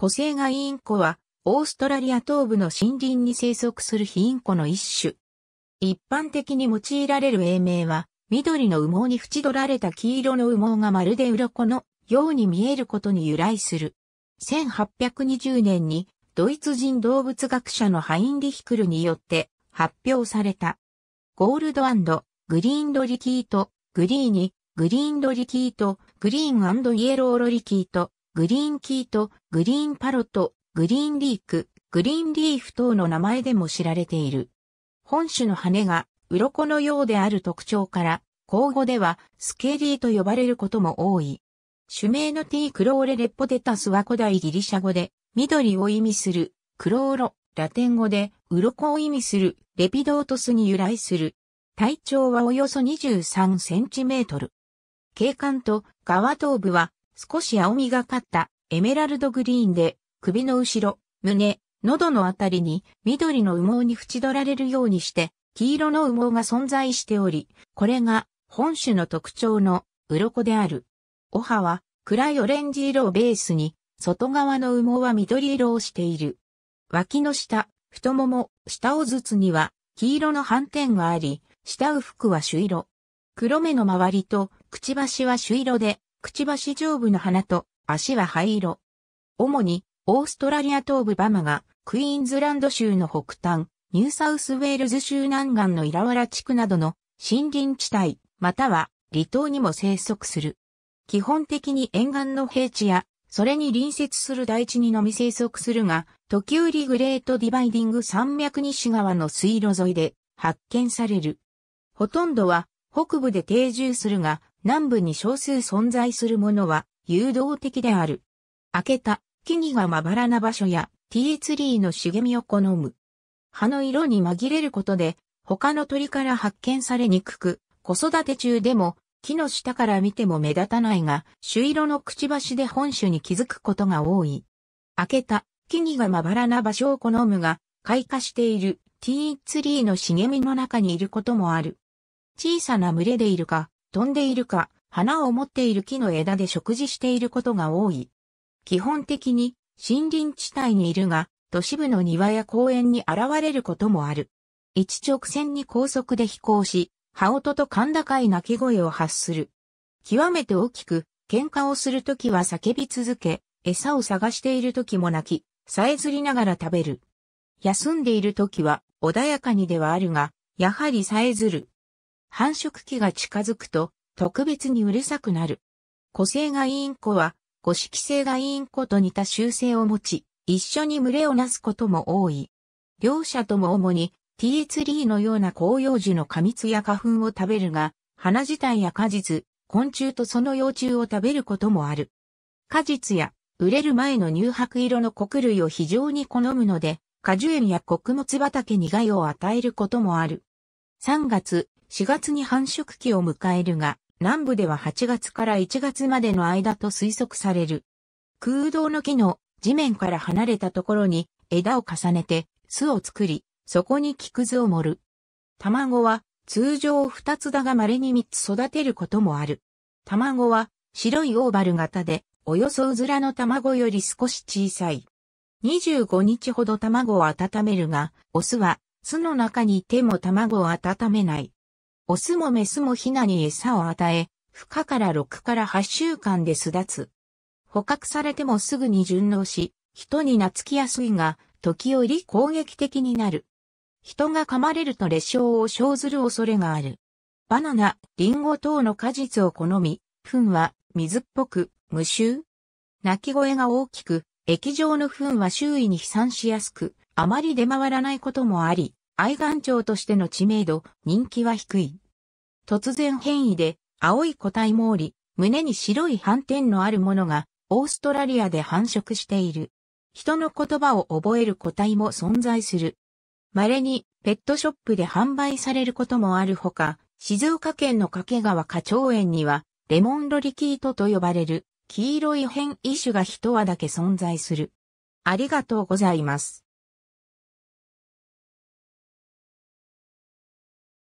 古生ガイインコは、オーストラリア東部の森林に生息するヒインコの一種。一般的に用いられる英名は、緑の羽毛に縁取られた黄色の羽毛がまるで鱗のように見えることに由来する。1820年にドイツ人動物学者のハインリヒクルによって発表された。ゴールドグリーンロリキート、グリーニ、グリーンロリキート、グリーンイエローロリキート、グリーンキート、グリーンパロット、グリーンリーク、グリーンリーフ等の名前でも知られている。本種の羽が鱗のようである特徴から、口語ではスケリーと呼ばれることも多い。種名のークローレレッポテタスは古代ギリシャ語で、緑を意味する、クローロ、ラテン語で、鱗を意味する、レピドートスに由来する。体長はおよそ23センチメートル。景観と側頭部は少し青みがかったエメラルドグリーンで、首の後ろ、胸、喉のあたりに緑の羽毛に縁取られるようにして、黄色の羽毛が存在しており、これが本種の特徴の鱗である。お歯は暗いオレンジ色をベースに、外側の羽毛は緑色をしている。脇の下、太もも、下をずつには黄色の斑点があり、下う服は朱色。黒目の周りとくちばしは朱色で、くちばし上部の花と足は灰色。主にオーストラリア東部バマがクイーンズランド州の北端、ニューサウスウェールズ州南岸のイラワラ地区などの森林地帯、または離島にも生息する。基本的に沿岸の平地や、それに隣接する大地にのみ生息するが、時折グレートディバイディング山脈西側の水路沿いで発見される。ほとんどは北部で定住するが、南部に少数存在するものは誘導的である。開けた木々がまばらな場所やティーツリーの茂みを好む。葉の色に紛れることで他の鳥から発見されにくく、子育て中でも木の下から見ても目立たないが、朱色のくちばしで本種に気づくことが多い。開けた木々がまばらな場所を好むが、開花しているティーツリーの茂みの中にいることもある。小さな群れでいるか、飛んでいるか、花を持っている木の枝で食事していることが多い。基本的に森林地帯にいるが、都市部の庭や公園に現れることもある。一直線に高速で飛行し、羽音と甲高い鳴き声を発する。極めて大きく、喧嘩をするときは叫び続け、餌を探しているときも泣き、さえずりながら食べる。休んでいるときは穏やかにではあるが、やはりさえずる。繁殖期が近づくと特別にうるさくなる。個性がイいンコは、五色性がイいンコと似た習性を持ち、一緒に群れをなすことも多い。両者とも主に t ーのような紅葉樹の過蜜や花粉を食べるが、花自体や果実、昆虫とその幼虫を食べることもある。果実や売れる前の乳白色の穀類を非常に好むので、果樹園や穀物畑に害を与えることもある。3月、4月に繁殖期を迎えるが、南部では8月から1月までの間と推測される。空洞の木の地面から離れたところに枝を重ねて巣を作り、そこに木くずを盛る。卵は通常2つだが稀に3つ育てることもある。卵は白いオーバル型で、およそうずらの卵より少し小さい。25日ほど卵を温めるが、オスは巣の中にいても卵を温めない。オスもメスもヒナに餌を与え、孵化から6から8週間で巣立つ。捕獲されてもすぐに順応し、人に懐きやすいが、時折攻撃的になる。人が噛まれると裂傷を生ずる恐れがある。バナナ、リンゴ等の果実を好み、糞は水っぽく、無臭。鳴き声が大きく、液状の糞は周囲に飛散しやすく、あまり出回らないこともあり、愛玩鳥としての知名度、人気は低い。突然変異で、青い個体もおり、胸に白い斑点のあるものが、オーストラリアで繁殖している。人の言葉を覚える個体も存在する。稀にペットショップで販売されることもあるほか、静岡県の掛川花鳥園には、レモンロリキートと呼ばれる黄色い変異種が一羽だけ存在する。ありがとうございます。